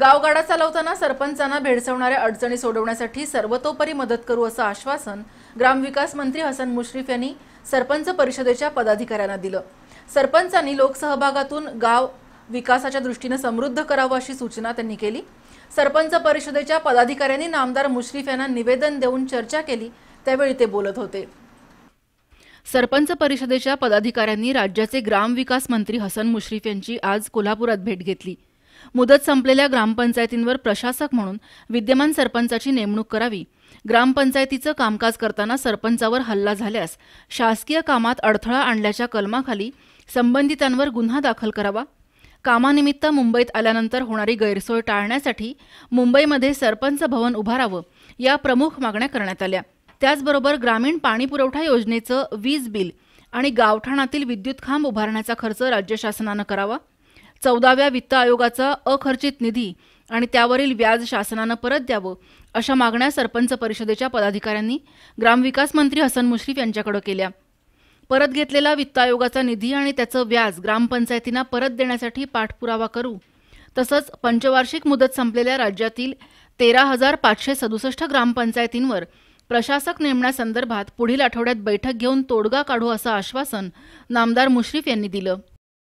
गावगाडा चालवताना सरपंचांना भेडसवणाऱ्या अडचणी सोडवण्यासाठी सर्वतोपरी मदत करू असं आश्वासन ग्रामविकास मंत्री हसन मुश्रीफ यांनी सरपंच परिषदेच्या पदाधिकाऱ्यांना दिलं सरपंचांनी लोकसहभागातून गाव विकासाच्या दृष्टीनं समृद्ध करावं अशी सूचना त्यांनी केली सरपंच परिषदेच्या पदाधिकाऱ्यांनी नामदार मुश्रीफ यांना निवेदन देऊन चर्चा केली त्यावेळी ते बोलत होते सरपंच परिषदेच्या पदाधिकाऱ्यांनी राज्याचे ग्रामविकास मंत्री हसन मुश्रीफ यांची आज कोल्हापुरात भेट घेतली मुदत संपलेल्या ग्रामपंचायतींवर प्रशासक म्हणून विद्यमान सरपंचाची नेमणूक करावी ग्रामपंचायतीचं कामकाज करताना सरपंचावर हल्ला झाल्यास शासकीय कामात अडथळा आणल्याच्या कलमाखाली संबंधितांवर गुन्हा दाखल करावा कामानिमित्त मुंबईत आल्यानंतर होणारी गैरसोय टाळण्यासाठी मुंबईमध्ये सरपंच भवन उभारावं या प्रमुख मागण्या करण्यात आल्या त्याचबरोबर ग्रामीण पाणीपुरवठा योजनेचं वीज बिल आणि गावठाणातील विद्युत खांब उभारण्याचा खर्च राज्य शासनानं करावा चौदाव्या वित्त आयोगाचा अखर्चित निधी आणि त्यावरील व्याज शासनानं परत द्यावं अशा मागण्या सरपंच परिषदेच्या पदाधिकाऱ्यांनी ग्रामविकास मंत्री हसन मुश्रीफ यांच्याकडे केल्या परत घेतलेला वित्त आयोगाचा निधी आणि त्याचं व्याज ग्रामपंचायतींना परत देण्यासाठी पाठपुरावा करू तसंच पंचवार्षिक मुदत संपलेल्या राज्यातील तेरा हजार पाचशे सदुसष्ट ग्रामपंचायतींवर प्रशासक नेमण्यासंदर्भात पुढील आठवड्यात बैठक घेऊन तोडगा काढू असं आश्वासन नामदार मुश्रीफ यांनी दिलं